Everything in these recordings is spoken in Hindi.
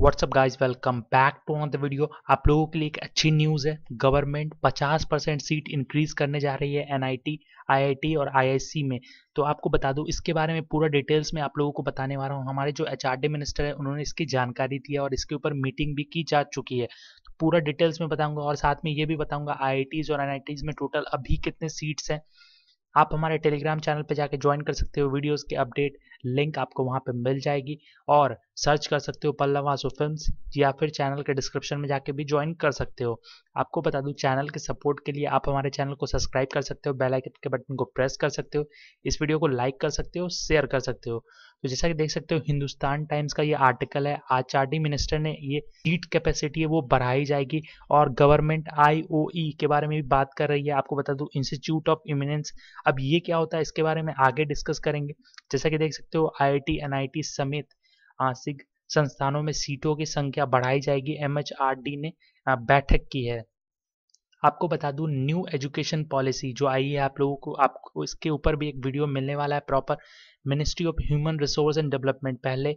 WhatsApp guys welcome back to on the video आप लोगों के लिए एक अच्छी न्यूज़ है गवर्नमेंट 50 परसेंट सीट इंक्रीज करने जा रही है एनआईटी, आईआईटी और आईआईसी में तो आपको बता दूं इसके बारे में पूरा डिटेल्स में आप लोगों को बताने वाला हूं हमारे जो एच मिनिस्टर है उन्होंने इसकी जानकारी दी है और इसके ऊपर मीटिंग भी की जा चुकी है तो पूरा डिटेल्स में बताऊँगा और साथ में ये भी बताऊँगा आई और एन में टोटल अभी कितने सीट्स हैं आप हमारे टेलीग्राम चैनल पर जाकर ज्वाइन कर सकते हो वीडियोज़ के अपडेट लिंक आपको वहाँ पे मिल जाएगी और सर्च कर सकते हो पल्लव वासु फिल्म या फिर चैनल के डिस्क्रिप्शन में जाके भी ज्वाइन कर सकते हो आपको बता दूँ चैनल के सपोर्ट के लिए आप हमारे चैनल को सब्सक्राइब कर सकते हो बेलाइकन के बटन को प्रेस कर सकते हो इस वीडियो को लाइक कर सकते हो शेयर कर सकते हो तो जैसा कि देख सकते हो हिंदुस्तान टाइम्स का ये आर्टिकल है आचार्य मिनिस्टर ने ये सीट कैपेसिटी है वो बढ़ाई जाएगी और गवर्नमेंट आईओई e के बारे में भी बात कर रही है आपको बता दूं इंस्टीट्यूट ऑफ इमिनेंस अब ये क्या होता है इसके बारे में आगे डिस्कस करेंगे जैसा कि देख सकते हो आई टी समेत आसिक संस्थानों में सीटों की संख्या बढ़ाई जाएगी एम ने बैठक की है आपको बता दूं न्यू एजुकेशन पॉलिसी जो आई है आप लोगों को आपको इसके ऊपर भी एक वीडियो मिलने वाला है proper ministry of human resource and development पहले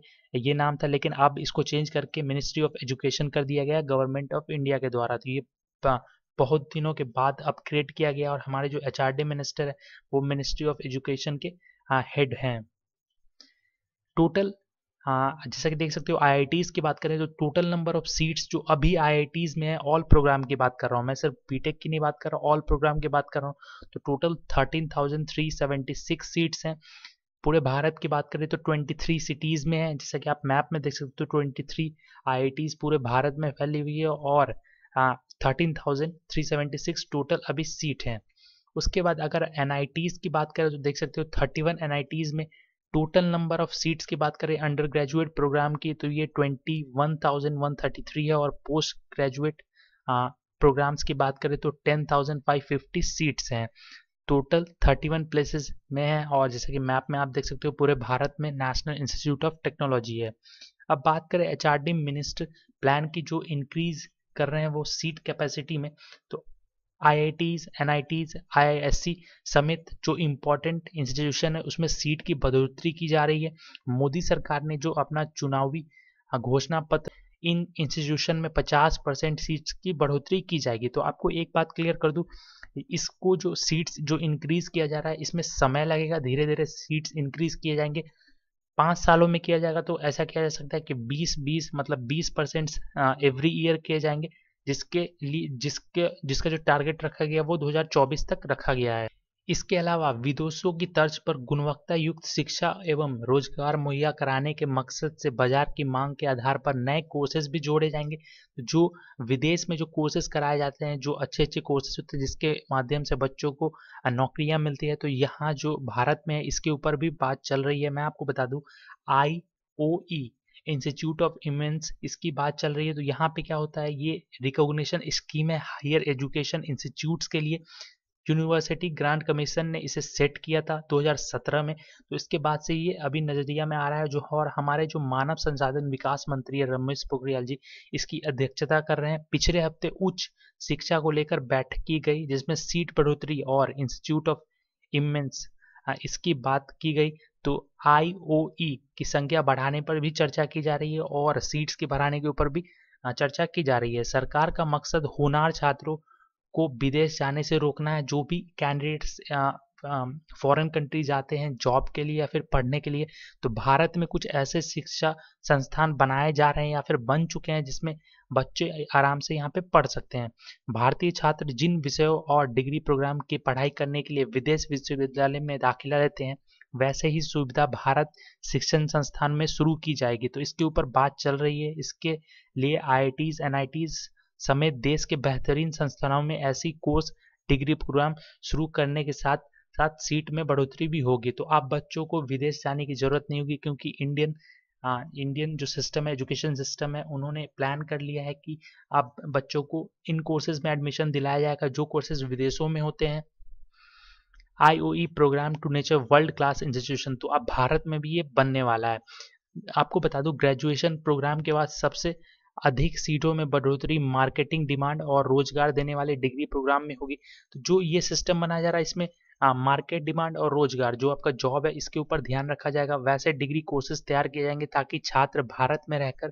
ये नाम था लेकिन अब इसको चेंज करके मिनिस्ट्री ऑफ एजुकेशन कर दिया गया गवर्नमेंट ऑफ इंडिया के द्वारा तो ये बहुत दिनों के बाद अपग्रेड किया गया और हमारे जो एच मिनिस्टर है वो मिनिस्ट्री ऑफ एजुकेशन के हेड हैं टोटल हाँ जैसा कि देख सकते हो आई की बात करें तो टोटल नंबर ऑफ सीट्स जो अभी आई में है ऑल प्रोग्राम की बात कर रहा हूँ मैं सिर्फ बीटेक की नहीं बात कर रहा हूँ ऑल प्रोग्राम की बात कर रहा हूँ तो total thirteen thousand three seventy six seats हैं पूरे भारत की बात करें तो 23 सिटीज़ में है जैसा कि आप मैप में देख सकते हो 23 तो थ्री पूरे भारत में फैली हुई है और thirteen thousand three seventy six total अभी सीट हैं उसके बाद अगर एन की बात करें तो देख सकते हो थर्टी वन एन में टोटल नंबर ऑफ सीट्स की बात करें अंडर ग्रेजुएट प्रोग्राम की तो ये twenty one thousand one thirty three है और पोस्ट ग्रेजुएट प्रोग्राम्स की बात करें तो ten thousand five fifty seats हैं टोटल 31 प्लेसेस में है और जैसे कि मैप में आप देख सकते हो पूरे भारत में नेशनल इंस्टीट्यूट ऑफ टेक्नोलॉजी है अब बात करें एच मिनिस्टर प्लान की जो इंक्रीज कर रहे हैं वो सीट कैपेसिटी में तो आईआईटीज एनआईटीज आईआईएससी समेत जो इम्पोर्टेंट इंस्टीट्यूशन है उसमें सीट की बढ़ोतरी की जा रही है मोदी सरकार ने जो अपना चुनावी घोषणा पत्र इन इंस्टीट्यूशन में 50 परसेंट सीट्स की बढ़ोतरी की जाएगी तो आपको एक बात क्लियर कर दूं इसको जो सीट्स जो इंक्रीज किया जा रहा है इसमें समय लगेगा धीरे धीरे सीट्स इंक्रीज किए जाएंगे पाँच सालों में किया जाएगा तो ऐसा किया जा सकता है कि 20 20 मतलब 20 परसेंट एवरी ईयर किए जाएंगे जिसके लिए जिसके जिसका जो टारगेट रखा गया वो 2024 तक रखा गया है इसके अलावा विदेशों की तर्ज पर गुणवत्ता युक्त शिक्षा एवं रोजगार मुहैया कराने के मकसद से बाजार की मांग के आधार पर नए कोर्सेज भी जोड़े जाएंगे जो विदेश में जो कोर्सेज कराए जाते हैं जो अच्छे अच्छे कोर्सेज होते हैं जिसके माध्यम से बच्चों को नौकरियां मिलती है तो यहाँ जो भारत में है इसके ऊपर भी बात चल रही है मैं आपको बता दूँ I O E institute of eminence इसकी बात चल रही है तो यहाँ पे क्या होता है ये रिकॉग्निशन स्कीम है हायर एजुकेशन इंस्टीट्यूट्स के लिए यूनिवर्सिटी ग्रांट कमीशन ने इसे सेट किया था 2017 में तो इसके बाद से ये अभी नज़रिया में आ रहा है जो और हमारे जो मानव संसाधन विकास मंत्री है रमेश पोखरियाल जी इसकी अध्यक्षता कर रहे हैं पिछले हफ्ते उच्च शिक्षा को लेकर बैठक की गई जिसमें सीट बढ़ोतरी और इंस्टीट्यूट ऑफ इमेंस इसकी बात की गई तो आई ओ ई की संख्या बढ़ाने पर भी चर्चा की जा रही है और सीट्स के बढ़ाने के ऊपर भी चर्चा की जा रही है सरकार का मकसद होनार छात्रों को विदेश जाने से रोकना है जो भी कैंडिडेट्स फॉरेन कंट्री जाते हैं जॉब के लिए या फिर पढ़ने के लिए तो भारत में कुछ ऐसे शिक्षा संस्थान बनाए जा रहे हैं या फिर बन चुके हैं जिसमें बच्चे आराम से यहाँ पे पढ़ सकते हैं भारतीय छात्र जिन विषयों और डिग्री प्रोग्राम की पढ़ाई करने के लिए विदेश विश्वविद्यालय में दाखिला लेते हैं वैसे ही सुविधा भारत शिक्षण संस्थान में शुरू की जाएगी तो इसके ऊपर बात चल रही है इसके लिए आई टी समेत देश के बेहतरीन संस्थानों में ऐसी कोर्स डिग्री प्रोग्राम शुरू करने के साथ साथ सीट में बढ़ोतरी भी होगी तो आप बच्चों को विदेश जाने की जरूरत नहीं होगी क्योंकि इंडियन आ, इंडियन जो सिस्टम है एजुकेशन सिस्टम है उन्होंने प्लान कर लिया है कि आप बच्चों को इन कोर्सेज में एडमिशन दिलाया जाएगा जो कोर्सेज विदेशों में होते हैं IOE program to nurture world class institution तो अब भारत में भी ये बनने वाला है आपको बता दूं ग्रेजुएशन प्रोग्राम के बाद सबसे अधिक सीटों में बढ़ोतरी मार्केटिंग डिमांड और रोजगार देने वाले डिग्री प्रोग्राम में होगी तो जो ये सिस्टम बनाया जा रहा है इसमें मार्केट डिमांड और रोजगार जो आपका जॉब है इसके ऊपर ध्यान रखा जाएगा वैसे डिग्री कोर्सेज तैयार किए जाएंगे ताकि छात्र भारत में रहकर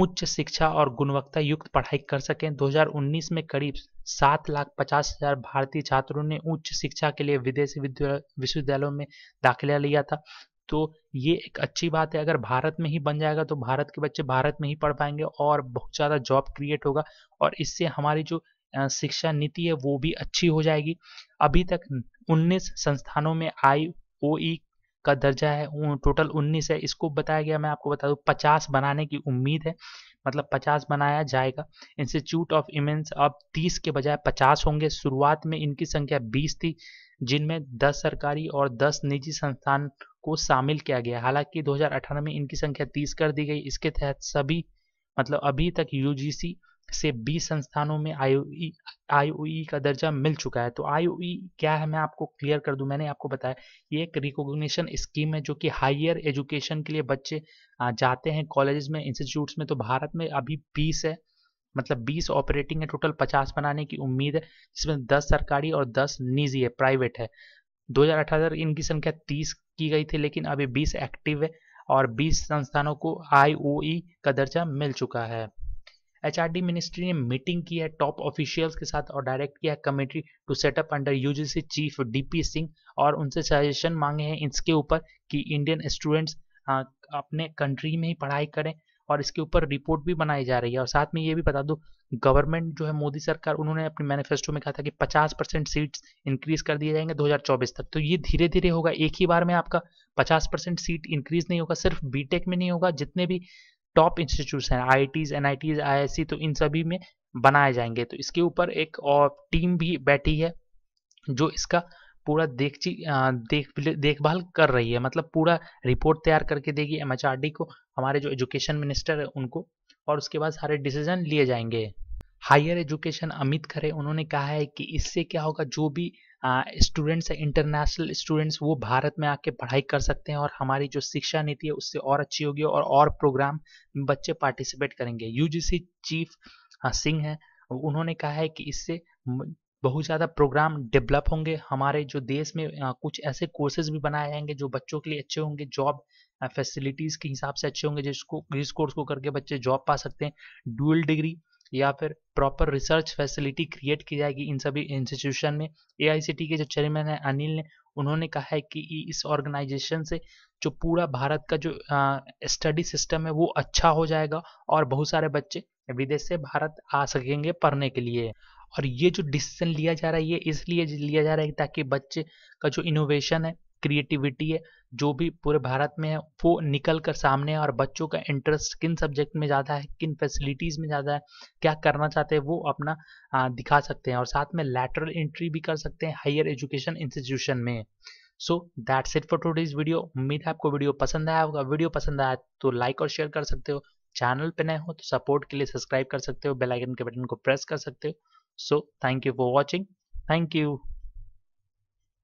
उच्च शिक्षा और गुणवत्ता युक्त पढ़ाई कर सकें 2019 में करीब सात लाख पचास हजार भारतीय छात्रों ने उच्च शिक्षा के लिए विदेशी विश्वविद्यालयों में दाखिला लिया था तो ये एक अच्छी बात है अगर भारत में ही बन जाएगा तो भारत के बच्चे भारत में ही पढ़ पाएंगे और बहुत ज़्यादा जॉब क्रिएट होगा और इससे हमारी जो शिक्षा नीति है वो भी अच्छी हो जाएगी अभी तक 19 संस्थानों में आई ओ का दर्जा है टोटल 19 है इसको बताया गया मैं आपको बता दूँ 50 बनाने की उम्मीद है मतलब 50 बनाया जाएगा इंस्टीट्यूट ऑफ इमेंस अब 30 के बजाय 50 होंगे शुरुआत में इनकी संख्या 20 थी जिनमें 10 सरकारी और 10 निजी संस्थान को शामिल किया गया हालांकि 2018 में इनकी संख्या 30 कर दी गई इसके तहत सभी मतलब अभी तक यू से बीस संस्थानों में आई का दर्जा मिल चुका है तो आई क्या है मैं आपको क्लियर कर दूं मैंने आपको बताया ये एक रिकॉग्निशन स्कीम है जो कि हायर एजुकेशन के लिए बच्चे जाते हैं कॉलेज में इंस्टीट्यूट्स में तो भारत में अभी बीस है मतलब 20 ऑपरेटिंग है टोटल 50 बनाने की उम्मीद है जिसमें 10 सरकारी और 10 निजी है प्राइवेट है दो इनकी संख्या तीस की गई थी लेकिन अभी बीस एक्टिव है और बीस संस्थानों को आई का दर्जा मिल चुका है एच मिनिस्ट्री ने मीटिंग की है टॉप ऑफिशियल्स के साथ और डायरेक्ट किया है committee to set up under UGC chief DP Singh और उनसे सजेशन मांगे हैं इसके ऊपर कि इंडियन स्टूडेंट्स हाँ, अपने कंट्री में ही पढ़ाई करें और इसके ऊपर रिपोर्ट भी बनाई जा रही है और साथ में ये भी बता दूँ गवर्नमेंट जो है मोदी सरकार उन्होंने अपने मैनिफेस्टो में कहा था कि 50 परसेंट सीट्स इंक्रीज कर दिए जाएंगे 2024 तक तो ये धीरे धीरे होगा एक ही बार में आपका 50 परसेंट सीट इंक्रीज नहीं होगा सिर्फ बीटेक में नहीं होगा जितने भी टॉप इंस्टीट्यूट हैं IITs NITs I I C तो इन सभी में बनाए जाएंगे तो इसके ऊपर एक और टीम भी बैठी है जो इसका पूरा ची देख देखभाल कर रही है मतलब पूरा रिपोर्ट तैयार करके देगी एमएचआरडी को हमारे जो एजुकेशन मिनिस्टर है उनको और उसके बाद सारे डिसीजन लिए जाएंगे हायर एजुकेशन अमित खरे उन्होंने कहा है कि इससे क्या होगा जो भी स्टूडेंट्स हैं इंटरनेशनल स्टूडेंट्स वो भारत में आके पढ़ाई कर सकते हैं और हमारी जो शिक्षा नीति है उससे और अच्छी होगी और और प्रोग्राम बच्चे पार्टिसिपेट करेंगे यूजीसी चीफ सिंह हैं उन्होंने कहा है कि इससे बहुत ज़्यादा प्रोग्राम डेवलप होंगे हमारे जो देश में कुछ ऐसे कोर्सेज भी बनाए जाएंगे जो बच्चों के लिए अच्छे होंगे जॉब फैसिलिटीज़ के हिसाब से अच्छे होंगे जिसको जिस कोर्स को करके बच्चे जॉब पा सकते हैं डुअल डिग्री या फिर प्रॉपर रिसर्च फैसिलिटी क्रिएट की जाएगी इन सभी इंस्टीट्यूशन में ए के जो चेयरमैन है अनिल ने उन्होंने कहा है कि इस ऑर्गेनाइजेशन से जो पूरा भारत का जो स्टडी सिस्टम है वो अच्छा हो जाएगा और बहुत सारे बच्चे विदेश से भारत आ सकेंगे पढ़ने के लिए और ये जो डिसीजन लिया जा रहा है ये इसलिए लिया जा रहा है ताकि बच्चे का जो इनोवेशन है क्रिएटिविटी है जो भी पूरे भारत में है वो निकल कर सामने और बच्चों का इंटरेस्ट किन सब्जेक्ट में ज़्यादा है किन फैसिलिटीज़ में ज़्यादा है क्या करना चाहते हैं वो अपना आ, दिखा सकते हैं और साथ में लेटरल एंट्री भी कर सकते हैं हायर एजुकेशन इंस्टीट्यूशन में so that's it for today's video उम्मीद है आपको वीडियो पसंद आया होगा वीडियो पसंद आया तो लाइक और शेयर कर सकते हो चैनल पर नए हो तो सपोर्ट के लिए सब्सक्राइब कर सकते हो बेल आइकन के बटन को प्रेस कर सकते हो so thank you for watching thank you